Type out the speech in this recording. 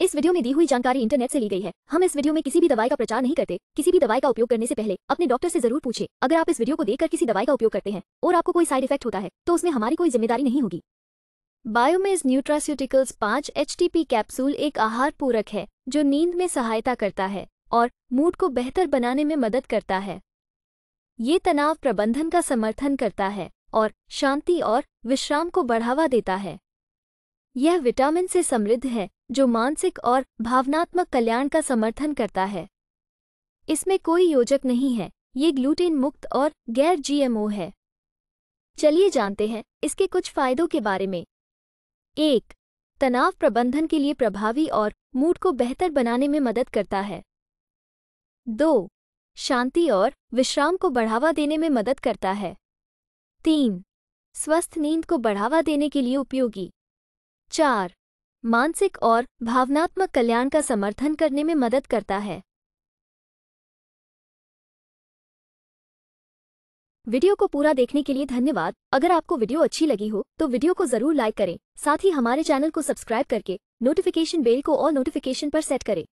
इस वीडियो में दी हुई जानकारी इंटरनेट से ली गई है हम इस वीडियो में किसी भी दवाई का प्रचार नहीं करते किसी भी दवाई का उपयोग करने से पहले अपने डॉक्टर से जरूर पूछे अगर आप इस वीडियो को देखकर किसी दवाई का उपयोग करते हैं और आपको कोई साइड इफेक्ट होता है तो उसमें हमारी कोई जिम्मेदारी नहीं होगी बायोमेज न्यूट्रास्यूटिकल्स पांच एच कैप्सूल एक आहार पूरक है जो नींद में सहायता करता है और मूड को बेहतर बनाने में मदद करता है ये तनाव प्रबंधन का समर्थन करता है और शांति और विश्राम को बढ़ावा देता है यह विटामिन से समृद्ध है जो मानसिक और भावनात्मक कल्याण का समर्थन करता है इसमें कोई योजक नहीं है ये ग्लूटेन मुक्त और गैर जीएमओ है चलिए जानते हैं इसके कुछ फायदों के बारे में एक तनाव प्रबंधन के लिए प्रभावी और मूड को बेहतर बनाने में मदद करता है दो शांति और विश्राम को बढ़ावा देने में मदद करता है तीन स्वस्थ नींद को बढ़ावा देने के लिए उपयोगी चार मानसिक और भावनात्मक कल्याण का समर्थन करने में मदद करता है वीडियो को पूरा देखने के लिए धन्यवाद अगर आपको वीडियो अच्छी लगी हो तो वीडियो को जरूर लाइक करें साथ ही हमारे चैनल को सब्सक्राइब करके नोटिफिकेशन बेल को और नोटिफिकेशन पर सेट करें